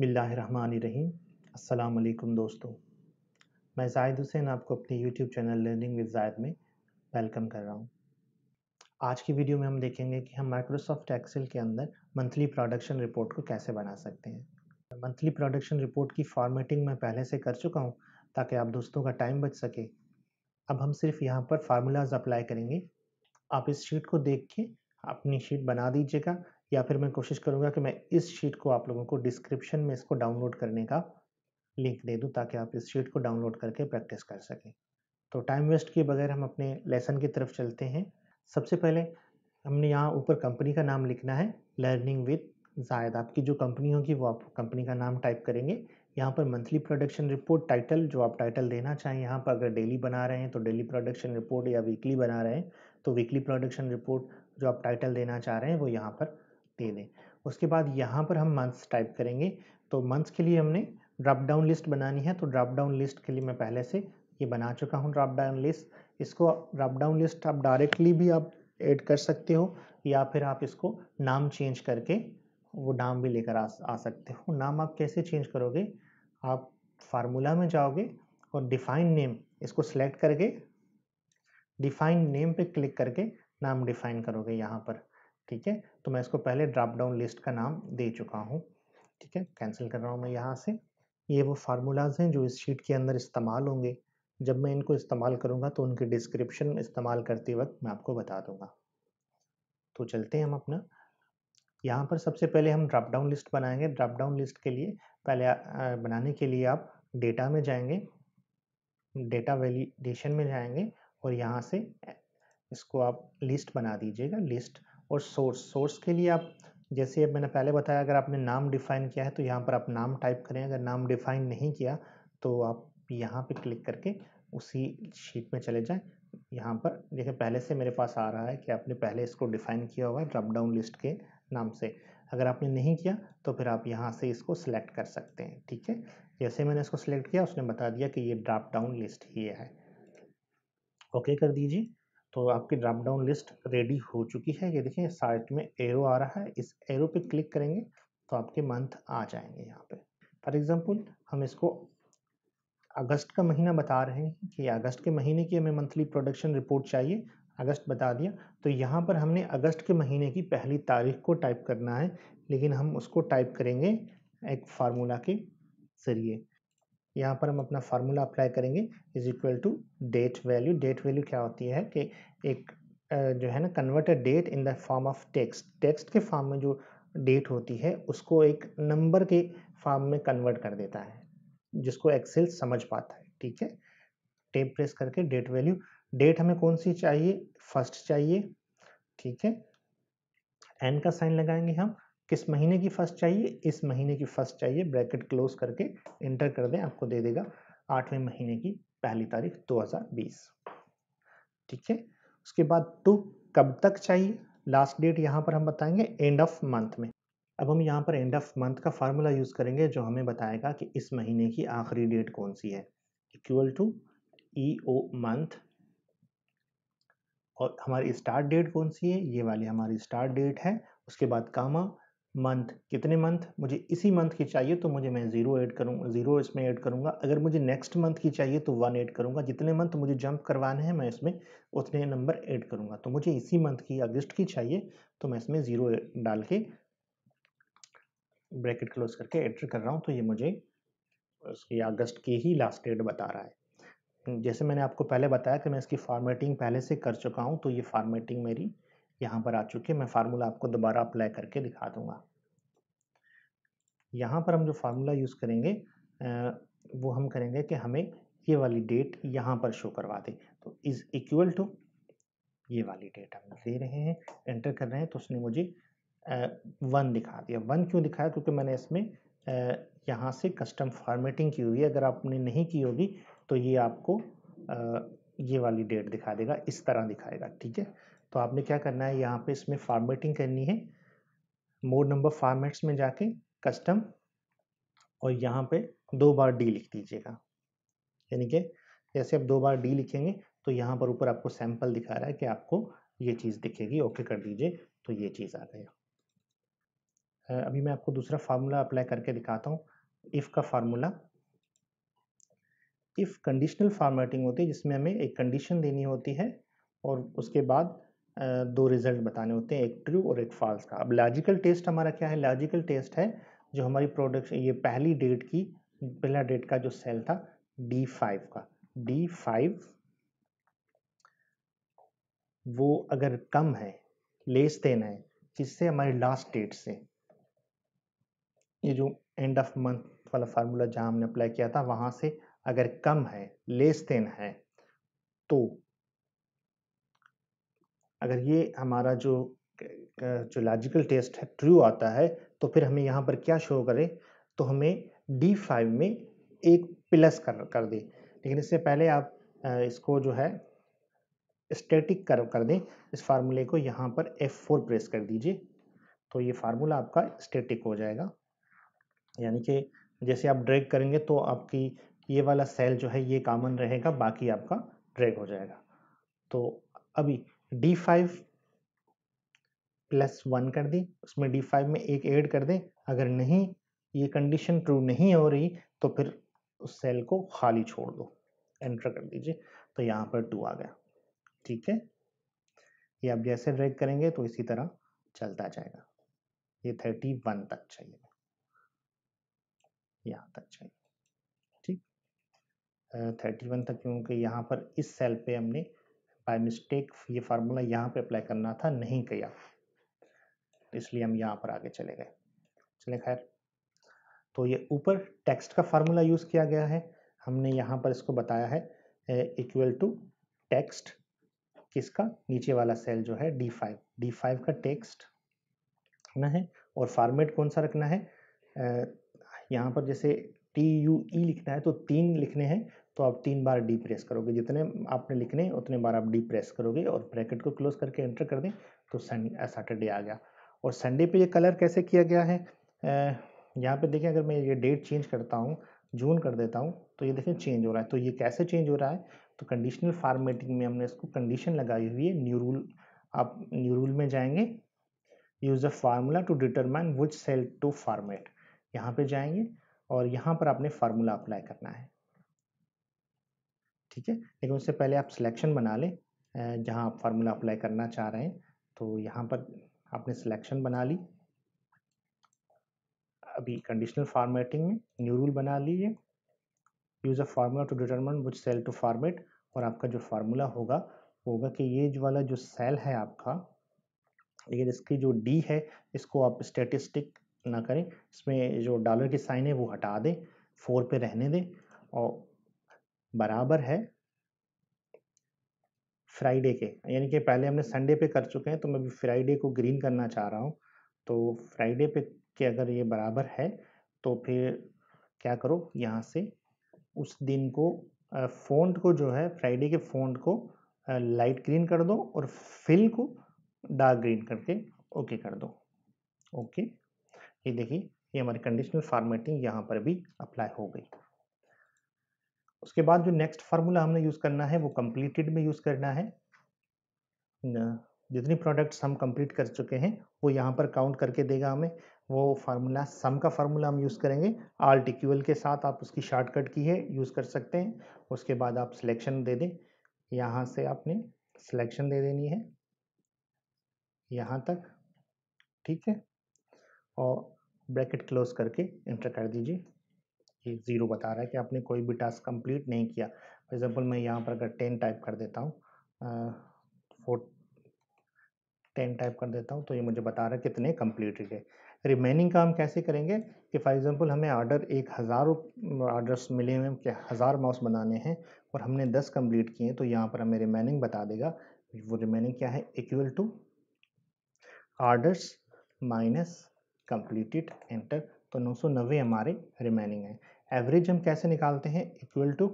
बिसमीम् अल्लाम दोस्तों मैं जाहिद हुसैन आपको अपने YouTube चैनल लर्निंग विद जायद में वेलकम कर रहा हूँ आज की वीडियो में हम देखेंगे कि हम माइक्रोसॉफ्ट एक्सेल के अंदर मंथली प्रोडक्शन रिपोर्ट को कैसे बना सकते हैं मंथली प्रोडक्शन रिपोर्ट की फॉर्मेटिंग मैं पहले से कर चुका हूँ ताकि आप दोस्तों का टाइम बच सके अब हम सिर्फ यहाँ पर फार्मूलाज अप्लाई करेंगे आप इस शीट को देख के अपनी शीट बना दीजिएगा या फिर मैं कोशिश करूँगा कि मैं इस शीट को आप लोगों को डिस्क्रिप्शन में इसको डाउनलोड करने का लिंक दे दूँ ताकि आप इस शीट को डाउनलोड करके प्रैक्टिस कर सकें तो टाइम वेस्ट किए बगैर हम अपने लेसन की तरफ चलते हैं सबसे पहले हमने यहाँ ऊपर कंपनी का नाम लिखना है लर्निंग विद जायद आपकी जो कंपनी होगी वो आप कंपनी का नाम टाइप करेंगे यहाँ पर मंथली प्रोडक्शन रिपोर्ट टाइटल जो आप टाइटल देना चाहें यहाँ पर अगर डेली बना रहे हैं तो डेली प्रोडक्शन रिपोर्ट या वीकली बना रहे हैं तो वीकली प्रोडक्शन रिपोर्ट जो आप टाइटल देना चाह रहे हैं वो यहाँ पर दे दें उसके बाद यहाँ पर हम मंथ्स टाइप करेंगे तो मंथ्स के लिए हमने ड्रॉप डाउन लिस्ट बनानी है तो ड्रॉप डाउन लिस्ट के लिए मैं पहले से ये बना चुका हूँ ड्रॉप डाउन लिस्ट इसको ड्रॉप डाउन लिस्ट आप डायरेक्टली भी आप ऐड कर सकते हो या फिर आप इसको नाम चेंज करके वो नाम भी लेकर आ, आ सकते हो नाम आप कैसे चेंज करोगे आप फार्मूला में जाओगे और डिफाइन नेम इसको सिलेक्ट करके डिफाइन नेम पे क्लिक करके नाम डिफाइन करोगे यहाँ पर ठीक है तो मैं इसको पहले ड्राप डाउन लिस्ट का नाम दे चुका हूँ ठीक है कैंसिल कर रहा हूँ मैं यहाँ से ये वो फार्मूलाज हैं जो इस शीट के अंदर इस्तेमाल होंगे जब मैं इनको इस्तेमाल करूँगा तो उनके डिस्क्रिप्शन इस्तेमाल करते वक्त मैं आपको बता दूँगा तो चलते हैं हम अपना यहाँ पर सबसे पहले हम ड्राप डाउन लिस्ट बनाएंगे ड्राप डाउन लिस्ट के लिए पहले बनाने के लिए आप डेटा में जाएंगे डेटा वैलिडेशन में जाएंगे और यहाँ से इसको आप लिस्ट बना दीजिएगा लिस्ट और सोर्स सोर्स के लिए आप जैसे मैंने पहले बताया अगर आपने नाम डिफाइन किया है तो यहाँ पर आप नाम टाइप करें अगर नाम डिफाइन नहीं किया तो आप यहाँ पर क्लिक करके उसी शीट में चले जाएँ यहाँ पर देखिए पहले से मेरे पास आ रहा है कि आपने पहले इसको डिफाइन किया हुआ है ड्रॉप डाउन लिस्ट के नाम से अगर आपने नहीं किया तो फिर आप यहाँ से इसको सिलेक्ट कर सकते हैं ठीक है जैसे मैंने इसको सिलेक्ट किया उसने बता दिया कि ये ड्रॉप डाउन लिस्ट ही है ओके कर दीजिए तो आपकी ड्राप डाउन लिस्ट रेडी हो चुकी है ये देखिए साइट में एरो आ रहा है इस एरो पे क्लिक करेंगे तो आपके मंथ आ जाएंगे यहाँ पे फॉर एग्जांपल हम इसको अगस्त का महीना बता रहे हैं कि अगस्त के महीने की हमें मंथली प्रोडक्शन रिपोर्ट चाहिए अगस्त बता दिया तो यहाँ पर हमने अगस्त के महीने की पहली तारीख को टाइप करना है लेकिन हम उसको टाइप करेंगे एक फार्मूला के ज़रिए यहाँ पर हम अपना फार्मूला अप्लाई करेंगे is equal to date value date value क्या होती है कि एक जो है ना convert a date in the form of text text के फॉर्म में जो डेट होती है उसको एक नंबर के फॉर्म में कन्वर्ट कर देता है जिसको एक्सेल समझ पाता है ठीक है टेप प्रेस करके डेट वैल्यू डेट हमें कौन सी चाहिए फर्स्ट चाहिए ठीक है एन का साइन लगाएंगे हम किस महीने की फर्स्ट चाहिए इस महीने की फर्स्ट चाहिए ब्रैकेट क्लोज करके इंटर कर दें आपको दे देगा आठवें महीने की पहली तारीख 2020 ठीक है उसके बाद टू कब तक चाहिए लास्ट डेट यहाँ पर हम बताएंगे एंड ऑफ मंथ में अब हम यहाँ पर एंड ऑफ मंथ का फार्मूला यूज़ करेंगे जो हमें बताएगा कि इस महीने की आखिरी डेट कौन सी है equal to E O month और हमारी स्टार्ट डेट कौन सी है ये वाली हमारी स्टार्ट डेट है उसके बाद कामा मंथ कितने मंथ मुझे इसी मंथ की चाहिए तो मुझे मैं ज़ीरो ऐड करूँगा ज़ीरो इसमें ऐड करूँगा अगर मुझे नेक्स्ट मंथ की चाहिए तो वन ऐड करूँगा जितने मंथ मुझे जंप करवाने हैं मैं इसमें उतने नंबर ऐड करूँगा तो मुझे इसी मंथ की अगस्त की चाहिए तो मैं इसमें ज़ीरो डाल के ब्रैकेट क्लोज करके एंटर कर रहा हूँ तो ये मुझे उसकी अगस्त की ही लास्ट डेट बता रहा है जैसे मैंने आपको पहले बताया कि मैं इसकी फॉर्मेटिंग पहले से कर चुका हूँ तो ये फॉर्मेटिंग मेरी यहाँ पर आ चुकी है मैं फार्मूला आपको दोबारा अप्लाई करके दिखा दूंगा यहाँ पर हम जो फार्मूला यूज़ करेंगे वो हम करेंगे कि हमें ये वाली डेट यहाँ पर शो करवा दें तो इज़ इक्वल टू ये वाली डेट हम दे रहे हैं एंटर कर रहे हैं तो उसने मुझे वन दिखा दिया वन क्यों दिखाया क्योंकि मैंने इसमें यहाँ से कस्टम फॉर्मेटिंग की हुई है अगर आपने नहीं की होगी तो ये आपको ये वाली डेट दिखा देगा इस तरह दिखाएगा ठीक है तो आपने क्या करना है यहाँ पे इसमें फॉर्मेटिंग करनी है मोड नंबर फॉर्मेट्स में जाके कस्टम और यहाँ पे दो बार डी लिख दीजिएगा यानी कि जैसे आप दो बार डी लिखेंगे तो यहाँ पर ऊपर आपको सैंपल दिखा रहा है कि आपको ये चीज़ दिखेगी ओके कर दीजिए तो ये चीज़ आ गया अभी मैं आपको दूसरा फार्मूला अप्लाई करके दिखाता हूँ इफ़ का फार्मूला इफ़ कंडीशनल फार्मेटिंग होती है जिसमें हमें एक कंडीशन देनी होती है और उसके बाद दो रिज़ल्ट बताने होते हैं एक ट्रू और एक फॉल्स का अब लॉजिकल टेस्ट हमारा क्या है लॉजिकल टेस्ट है जो हमारी प्रोडक्शन ये पहली डेट की पहला डेट का जो सेल था डी फाइव का डी फाइव वो अगर कम है लेस देन है किससे हमारी लास्ट डेट से ये जो एंड ऑफ मंथ वाला फार्मूला जहां हमने अप्लाई किया था वहां से अगर कम है लेस देन है तो अगर ये हमारा जो जो लॉजिकल टेस्ट है ट्रू आता है तो फिर हमें यहाँ पर क्या शो करे तो हमें डी फाइव में एक प्लस कर कर दें लेकिन इससे पहले आप इसको जो है स्टैटिक कर कर दें इस फार्मूले को यहाँ पर F4 प्रेस कर दीजिए तो ये फार्मूला आपका स्टैटिक हो जाएगा यानी कि जैसे आप ड्रैग करेंगे तो आपकी ये वाला सेल जो है ये कामन रहेगा बाकी आपका ड्रैग हो जाएगा तो अभी D5 प्लस वन कर दी उसमें डी फाइव में एक ऐड कर दे अगर नहीं ये कंडीशन ट्रू नहीं हो रही तो फिर उस सेल को खाली छोड़ दो एंटर कर दीजिए तो यहाँ पर टू आ गया ठीक है ये आप जैसे ड्रैग करेंगे तो इसी तरह चलता जाएगा ये थर्टी वन तक चाहिए यहाँ तक चाहिए ठीक थर्टी वन तक क्योंकि यहाँ पर इस सेल पे हमने बाय मिस्टेक ये फार्मूला यहाँ पे अप्लाई करना था नहीं किया इसलिए हम यहाँ पर आगे चले गए चले खैर तो ये ऊपर टेक्स्ट का फार्मूला यूज़ किया गया है हमने यहाँ पर इसको बताया है इक्वल टू टेक्स्ट किसका नीचे वाला सेल जो है D5 D5 का टेक्स्ट रखना है और फॉर्मेट कौन सा रखना है यहाँ पर जैसे टी यू ई लिखना है तो तीन लिखने हैं तो आप तीन बार डी प्रेस करोगे जितने आपने लिखने उतने बार आप डी प्रेस करोगे और ब्रैकेट को क्लोज करके एंटर कर दें तो सैटरडे आ गया और संडे पे ये कलर कैसे किया गया है यहाँ पे देखें अगर मैं ये डेट चेंज करता हूँ जून कर देता हूँ तो ये देखें चेंज हो रहा है तो ये कैसे चेंज हो रहा है तो कंडीशनल फार्मेटिंग में हमने इसको कंडीशन लगाई हुई है न्यू रूल आप न्यू रूल में जाएंगे use the formula to determine which cell to format यहाँ पे जाएंगे और यहाँ पर आपने फार्मूला अप्लाई करना है ठीक है लेकिन उससे पहले आप सिलेक्शन बना लें जहाँ आप फार्मूला अप्लाई करना चाह रहे हैं तो यहाँ पर आपने सिलेक्शन बना ली अभी कंडीशनल फार्मेटिंग में न्यू रूल बना लीजिए use a formula to determine which cell to format और आपका जो फार्मूला होगा वो होगा कि ये जो वाला जो सेल है आपका लेकिन इसकी जो डी है इसको आप स्टेटिस्टिक ना करें इसमें जो डॉलर की साइन है वो हटा दें फोर पे रहने दें और बराबर है फ्राइडे के यानी कि पहले हमने संडे पे कर चुके हैं तो मैं भी फ्राइडे को ग्रीन करना चाह रहा हूँ तो फ्राइडे पे के अगर ये बराबर है तो फिर क्या करो यहाँ से उस दिन को फोन्ट को जो है फ्राइडे के फोन्ट को लाइट ग्रीन कर दो और फिल को डार्क ग्रीन करके ओके कर दो ओके ये देखिए ये हमारी कंडीशनल फार्मेटिंग यहाँ पर भी अप्लाई हो गई उसके बाद जो नेक्स्ट फार्मूला हमने यूज़ करना है वो कम्प्लीटेड में यूज़ करना है जितनी प्रोडक्ट्स हम कंप्लीट कर चुके हैं वो यहाँ पर काउंट करके देगा हमें वो फार्मूला सम का फार्मूला हम यूज़ करेंगे आल्ट इक्वल के साथ आप उसकी शॉर्टकट की है यूज़ कर सकते हैं उसके बाद आप सिलेक्शन दे दें यहाँ से आपने सिलेक्शन दे देनी है यहाँ तक ठीक है और ब्रैकेट क्लोज करके इंटर कर दीजिए ये ज़ीरो बता रहा है कि आपने कोई भी टास्क कंप्लीट नहीं किया फॉर एग्ज़ाम्पल मैं यहाँ पर अगर टेन टाइप कर देता हूँ फोर टेन टाइप कर देता हूँ तो ये मुझे बता रहा है कितने कम्प्लीटेड है रिमेनिंग काम कैसे करेंगे कि फॉर एग्ज़ाम्पल हमें ऑर्डर एक हज़ार ऑर्डर्स मिले हुए हैं कि हज़ार माउस बनाने हैं और हमने दस कंप्लीट किए तो यहाँ पर हमें रिमेनिंग बता देगा वो रिमेनिंग क्या है equal to orders minus completed enter तो नब्बे हमारे रिमेनिंग हैं एवरेज हम कैसे निकालते हैं equal to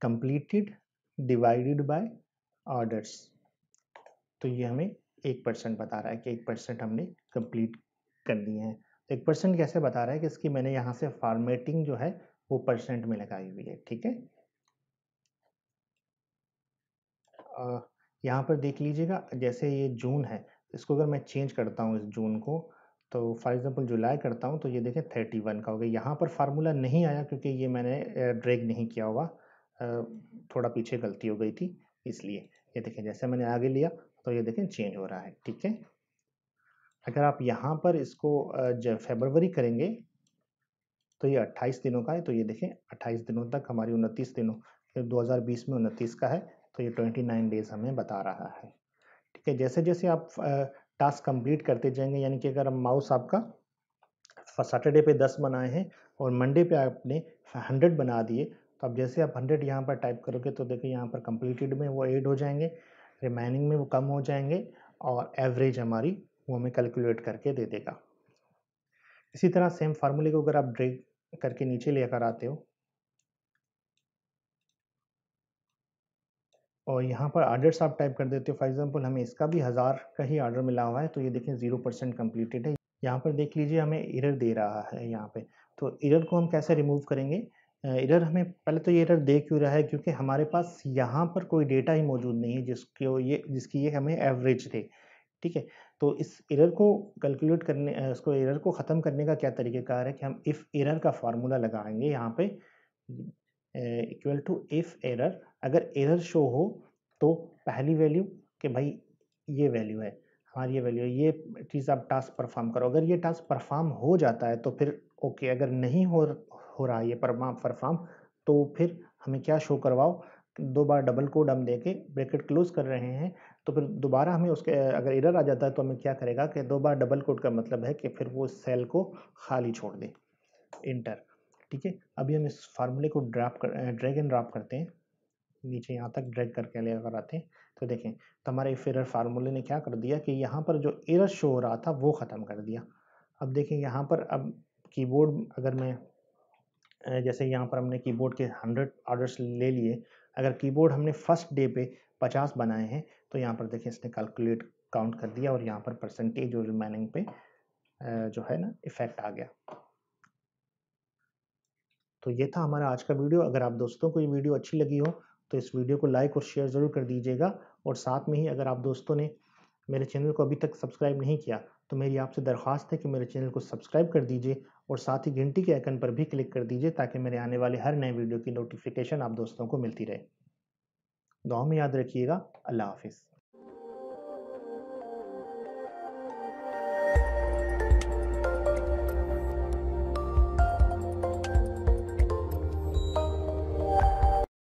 completed divided by orders तो ये हमें एक परसेंट बता रहा है कि एक परसेंट हमने कंप्लीट कर दिए हैं तो एक परसेंट कैसे बता रहा है कि इसकी मैंने यहाँ से फॉर्मेटिंग जो है वो परसेंट में लगाई हुई है ठीक है यहाँ पर देख लीजिएगा जैसे ये जून है इसको अगर मैं चेंज करता हूँ इस जून को तो फॉर एग्ज़ाम्पल जुलाई करता हूँ तो ये देखें थर्टी वन का हो गया यहाँ पर फार्मूला नहीं आया क्योंकि ये मैंने ड्रैग नहीं किया हुआ थोड़ा पीछे गलती हो गई थी इसलिए ये देखें जैसे मैंने आगे लिया तो ये देखें चेंज हो रहा है ठीक है अगर आप यहाँ पर इसको जब फेबरवरी करेंगे तो ये 28 दिनों का है तो ये देखें 28 दिनों तक हमारी उनतीस दिनों हज़ार बीस में उनतीस का है तो ये 29 डेज हमें बता रहा है ठीक है जैसे जैसे आप टास्क कंप्लीट करते जाएंगे यानी कि अगर हम माउस आपका सैटरडे पे दस बनाए हैं और मंडे पे आपने हंड्रेड बना दिए तो अब जैसे आप हंड्रेड यहाँ पर टाइप करोगे तो देखिए यहाँ पर कंप्लीटेड में वो एड हो जाएंगे रिमाइनिंग में वो कम हो जाएंगे और एवरेज हमारी वो हमें कैलकुलेट करके दे देगा इसी तरह सेम फार्मूले को अगर आप ड्रेक करके नीचे लेकर आते हो और यहाँ पर आर्डर्स आप टाइप कर देते हो फॉर एग्जांपल हमें इसका भी हज़ार का ही आर्डर मिला हुआ है तो ये देखें ज़ीरो परसेंट कम्प्लीटेड है यहाँ पर देख लीजिए हमें इरर दे रहा है यहाँ पे तो इरर को हम कैसे रिमूव करेंगे इरर हमें पहले तो ये इरर दे क्यों रहा है क्योंकि हमारे पास यहाँ पर कोई डेटा ही मौजूद नहीं है जिसके ये जिसकी ये हमें एवरेज दे ठीक है तो इस इरर को कैलकुलेट करने उसको एरर को ख़त्म करने का क्या तरीक़ेकार है कि हम इफ़ इरर का फार्मूला लगाएंगे यहाँ पे इक्वल टू इफ एरर अगर एरर शो हो तो पहली वैल्यू कि भाई ये वैल्यू है हमारी ये वैल्यू है ये चीज़ आप टास्क परफॉर्म करो अगर ये टास्क परफॉर्म हो जाता है तो फिर ओके okay, अगर नहीं हो हो रहा ये परफॉर्म तो फिर हमें क्या शो करवाओ दो बार डबल कोड हम देके ब्रैकेट क्लोज कर रहे हैं तो फिर दोबारा हमें उसके अगर एरर आ जाता है तो हमें क्या करेगा कि दो बार डबल कोड का मतलब है कि फिर वो सेल को खाली छोड़ दें इंटर ठीक है अभी हम इस फार्मूले को ड्राप कर ड्रैग एंड ड्राप करते हैं नीचे यहाँ तक ड्रैग करके ले अगर आते हैं तो देखें तो हमारे फिर फार्मूले ने क्या कर दिया कि यहाँ पर जो एरर शो हो रहा था वो ख़त्म कर दिया अब देखें यहाँ पर अब कीबोर्ड अगर मैं जैसे यहाँ पर हमने कीबोर्ड के हंड्रेड ऑर्डर्स ले लिए अगर कीबोर्ड हमने फर्स्ट डे पे पचास बनाए हैं तो यहाँ पर देखें इसने कैलकुलेट काउंट कर दिया और यहाँ पर परसेंटेज और रिमाइनिंग पे जो है ना इफ़ेक्ट आ गया तो ये था हमारा आज का वीडियो अगर आप दोस्तों को ये वीडियो अच्छी लगी हो तो इस वीडियो को लाइक और शेयर ज़रूर कर दीजिएगा और साथ में ही अगर आप दोस्तों ने मेरे चैनल को अभी तक सब्सक्राइब नहीं किया तो मेरी आपसे दरख्वास्त है कि मेरे चैनल को सब्सक्राइब कर दीजिए और साथ ही घंटी के आइकन पर भी क्लिक कर दीजिए ताकि मेरे आने वाले हर नए वीडियो की नोटिफिकेशन आप दोस्तों को मिलती रहे दुआ में याद रखिएगा अल्लाह हाफिज़